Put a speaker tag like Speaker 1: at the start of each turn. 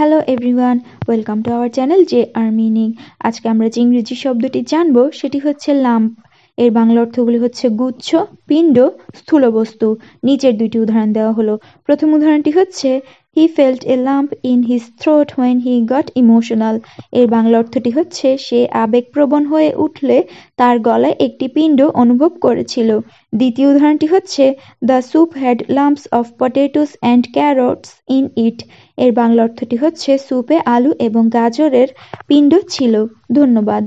Speaker 1: hello everyone welcome to our channel J R meaning আজকে আমরা যে ইংরেজি শব্দটি জানবো সেটি হচ্ছে লাম্প এর বাংলা অর্থগুলি হচ্ছে গুচ্ছ পিণ্ড স্থূল বস্তু নিচের দুইটি উদাহরণ দেওয়া হলো প্রথম উদাহরণটি হচ্ছে he felt a lump in his throat when he got emotional এর বাংলা অর্থটি হচ্ছে সে আবেগপ্রবণ হয়ে উঠলে তার গলায় একটি পিণ্ড অনুভব করেছিল দ্বিতীয় উদাহরণটি হচ্ছে the soup had lumps of potatoes and carrots in it এর বাংলা অর্থটি হচ্ছে স্যুপে আলু এবং গাজরের পিণ্ড ছিল ধন্যবাদ